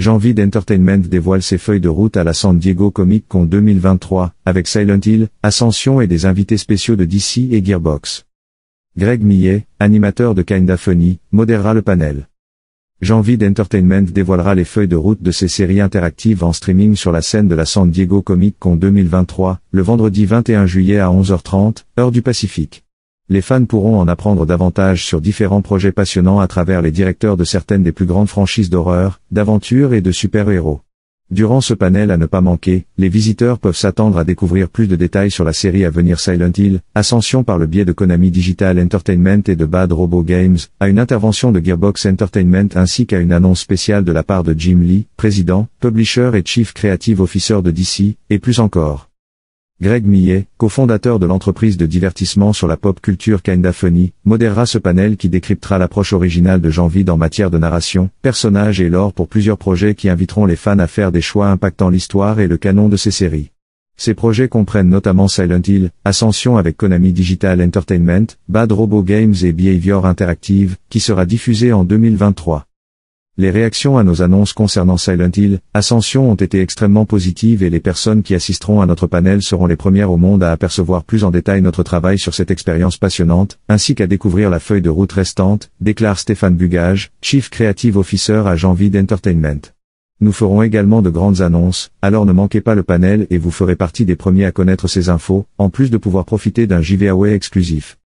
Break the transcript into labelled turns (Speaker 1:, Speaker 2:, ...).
Speaker 1: Jean-Vide Entertainment dévoile ses feuilles de route à la San Diego Comic Con 2023, avec Silent Hill, Ascension et des invités spéciaux de DC et Gearbox. Greg Millet, animateur de Kinda Funny, modérera le panel. Jean-Vide Entertainment dévoilera les feuilles de route de ses séries interactives en streaming sur la scène de la San Diego Comic Con 2023, le vendredi 21 juillet à 11h30, heure du Pacifique les fans pourront en apprendre davantage sur différents projets passionnants à travers les directeurs de certaines des plus grandes franchises d'horreur, d'aventure et de super-héros. Durant ce panel à ne pas manquer, les visiteurs peuvent s'attendre à découvrir plus de détails sur la série à venir Silent Hill, Ascension par le biais de Konami Digital Entertainment et de Bad Robo Games, à une intervention de Gearbox Entertainment ainsi qu'à une annonce spéciale de la part de Jim Lee, président, publisher et chief creative officer de DC, et plus encore. Greg Millet, cofondateur de l'entreprise de divertissement sur la pop culture Kinda Funny, modérera ce panel qui décryptera l'approche originale de Jean Vide en matière de narration, personnages et lore pour plusieurs projets qui inviteront les fans à faire des choix impactant l'histoire et le canon de ces séries. Ces projets comprennent notamment Silent Hill, Ascension avec Konami Digital Entertainment, Bad Robo Games et Behavior Interactive, qui sera diffusé en 2023. Les réactions à nos annonces concernant Silent Hill, Ascension ont été extrêmement positives et les personnes qui assisteront à notre panel seront les premières au monde à apercevoir plus en détail notre travail sur cette expérience passionnante, ainsi qu'à découvrir la feuille de route restante, déclare Stéphane Bugage, Chief Creative Officer à Janvide Entertainment. Nous ferons également de grandes annonces, alors ne manquez pas le panel et vous ferez partie des premiers à connaître ces infos, en plus de pouvoir profiter d'un JVAway exclusif.